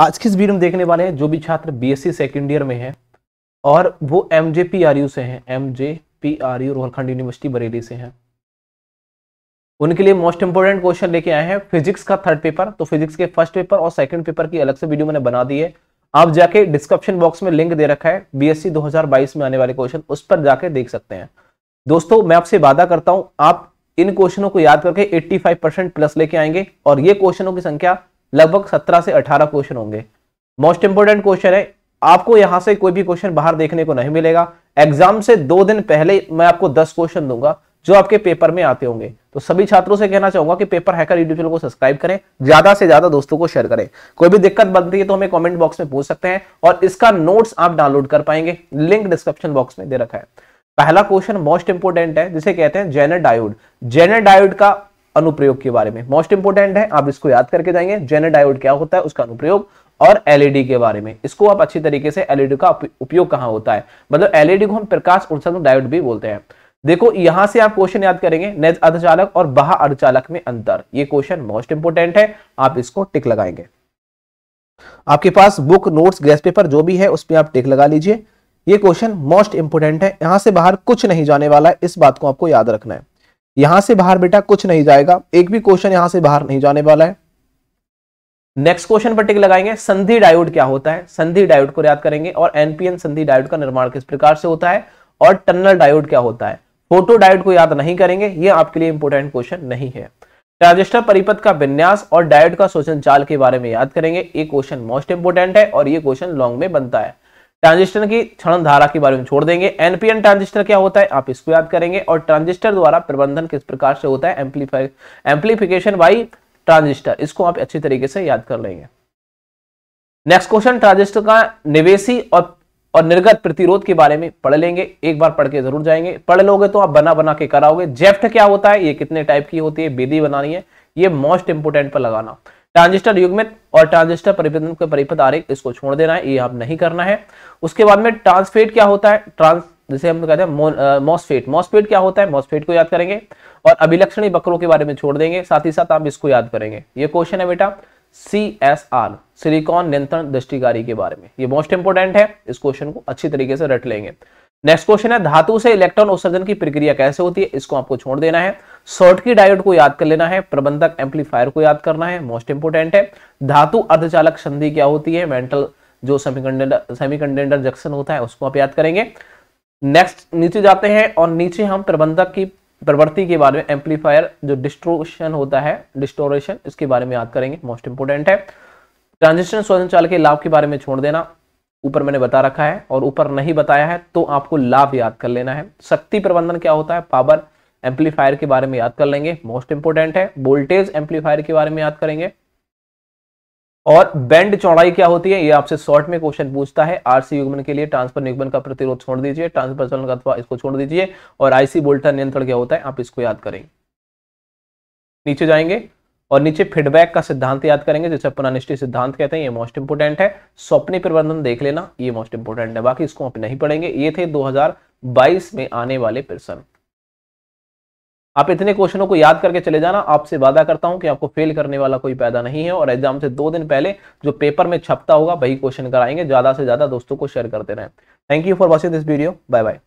आज की इस वीडियो में देखने वाले हैं जो भी छात्र बीएससी सेकेंड ईयर में है और वो M J P R U से हैं M J P R U university Bareilly से हैं उनके लिए मोस्ट इंपोर्टेंट क्वेश्चन लेके आए हैं फिजिक्स का थर्ड पेपर तो फिजिक्स के फर्स्ट पेपर और सेकंड पेपर की अलग से वीडियो मैंने बना दी है आप जाके डिस्क्रिप्शन बॉक्स में लिंक दे रखा है बीएससी 2022 में आने वाले क्वेश्चन उस पर जाके देख सकते हैं दोस्तों मैं आपसे वादा करता हूं आप इन क्वेश्चनों को याद करके 85 परसेंट प्लस लेके आएंगे और ये क्वेश्चनों की संख्या लगभग सत्रह से अठारह क्वेश्चन होंगे मोस्ट इंपोर्टेंट क्वेश्चन है आपको यहां से कोई भी क्वेश्चन बाहर देखने को नहीं मिलेगा एग्जाम से दो दिन पहले मैं आपको दस क्वेश्चन दूंगा जो आपके पेपर में आते होंगे तो सभी छात्रों से कहना चाहूंगा कि पेपर हैकर यूट्यूब चैनल को सब्सक्राइब करें ज्यादा से ज्यादा दोस्तों को शेयर करें कोई भी दिक्कत बनती है तो हमें कमेंट बॉक्स में पूछ सकते हैं और इसका नोट्स आप डाउनलोड कर पाएंगे लिंक डिस्क्रिप्शन बॉक्स में दे रखा है पहला क्वेश्चन मोस्ट इंपोर्टेंट है जिसे कहते हैं जेनर डायोड जेनर डायोड का अनुप्रयोग के बारे में मोस्ट इंपोर्टेंट है आप इसको याद करके जाएंगे जेनर डायोड क्या होता है उसका अनुप्रयोग और एलईडी e के बारे में इसको आप अच्छी तरीके से एलईडी e का उपयोग कहां होता है मतलब एलईडी e को हम प्रकाश उत्सर्जन डायोड भी बोलते हैं देखो यहां से आप क्वेश्चन याद करेंगे नेज अर्धचालक और बाह अर्धचालक में अंतर ये क्वेश्चन मोस्ट इंपोर्टेंट है आप इसको टिक लगाएंगे आपके पास बुक नोट्स गैस पेपर जो भी है उस पर आप टिक लगा लीजिए ये क्वेश्चन मोस्ट इंपोर्टेंट है यहां से बाहर कुछ नहीं जाने वाला है इस बात को आपको याद रखना है यहां से बाहर बेटा कुछ नहीं जाएगा एक भी क्वेश्चन यहां से बाहर नहीं जाने वाला है नेक्स्ट क्वेश्चन पर टिक लगाएंगे संधि डायोड क्या होता है संधि डायोड को याद करेंगे और एनपीएन संधि डायोड का निर्माण किस प्रकार से होता है और टनल डायोड क्या होता है फोटो डायोड को याद नहीं करेंगे ये आपके लिए इंपोर्टेंट क्वेश्चन नहीं है ट्रांजिस्टर परिपथ का विन्यास और डायोड का शोषण चाल के बारे में याद करेंगे ये क्वेश्चन मोस्ट इंपोर्टेंट है और ये क्वेश्चन लॉन्ग में बनता है ट्रांजिस्टर की क्षण धारा के बारे में छोड़ देंगे एनपीएन ट्रांजिस्टर क्या होता है आप इसको याद करेंगे और ट्रांजिस्टर द्वारा प्रबंधन किस प्रकार से होता है एम्पलीफाई एम्पलीफिकेशन बाई ट्रांजिस्टर इसको आप अच्छी तरीके से याद कर लेंगे नेक्स्ट क्वेश्चन ट्रांजिस्टर का निवेशी और और निर्गत प्रतिरोध के बारे में पढ़ लेंगे एक बार पढ़ के जरूर जाएंगे पढ़ लोगे तो आप बना बना के कराओगे जेफ्ट क्या होता है ये कितने टाइप की होती है बेदी बनानी है ये मोस्ट इंपोर्टेंट पर लगाना ट्रांजिस्टर युग में और ट्रांजिस्टर परिपथ के परिपथ आरेख इसको छोड़ देना है ये आप नहीं करना है उसके बाद में ट्रांसफेट क्या होता है ट्रांस जिसे हम कहते हैं मोस्फेट मोस्फेट क्या होता है मोस्फेट को याद करेंगे और अभिलक्षणी बकरों के बारे में छोड़ देंगे साथ ही साथ आप इसको याद करेंगे ये क्वेश्चन है बेटा सी एस आर सिलिकॉन नियंत्रण दृष्टिकारी के बारे में ये मोस्ट इंपोर्टेंट है इस क्वेश्चन को अच्छी तरीके से रट लेंगे नेक्स्ट क्वेश्चन है धातु से इलेक्ट्रॉन उत्सर्जन की प्रक्रिया कैसे होती है इसको आपको छोड़ देना है की डायोड को याद कर लेना है प्रबंधक एम्पलीफायर को याद करना है मोस्ट इंपोर्टेंट है धातु अर्धचालक संधि क्या होती है मेंटल जो सेमीकंडेंडर जंक्शन होता है उसको आप याद करेंगे नेक्स्ट नीचे जाते हैं और नीचे हम प्रबंधक की प्रवृत्ति के बारे में एम्पलीफायर जो डिस्ट्रोशन होता है डिस्टोरेशन इसके बारे में याद करेंगे मोस्ट इंपोर्टेंट है ट्रांजिशन चाल के लाभ के बारे में छोड़ देना ऊपर मैंने बता रखा है और ऊपर नहीं बताया है तो आपको लाभ याद कर लेना है शक्ति प्रबंधन क्या होता है पावर एम्पलीफायर के बारे में याद कर लेंगे मोस्ट इंपोर्टेंट है वोल्टेज एम्पलीफायर के बारे में याद करेंगे और बैंड चौड़ाई क्या होती है ये आपसे शॉर्ट में क्वेश्चन पूछता है आरसी युग्मन के लिए ट्रांसफर निगमन का प्रतिरोध छोड़ दीजिए ट्रांसफर चलन अथवा इसको छोड़ दीजिए और आईसी वोल्टा नियंत्रण क्या होता है आप इसको याद करेंगे नीचे जाएंगे और नीचे फीडबैक का सिद्धांत याद करेंगे अपना पुनानिष्टि सिद्धांत कहते हैं ये मोस्ट इंपोर्टेंट है स्वप्न प्रबंधन देख लेना ये मोस्ट इंपोर्टेंट है बाकी इसको आप नहीं पढ़ेंगे ये थे दो में आने वाले प्रश्न आप इतने क्वेश्चनों को याद करके चले जाना आपसे वादा करता हूं कि आपको फेल करने वाला कोई पैदा नहीं है और एग्जाम से दो दिन पहले जो पेपर में छपता होगा वही क्वेश्चन कराएंगे ज्यादा से ज्यादा दोस्तों को शेयर करते रहें thank you for watching this video bye bye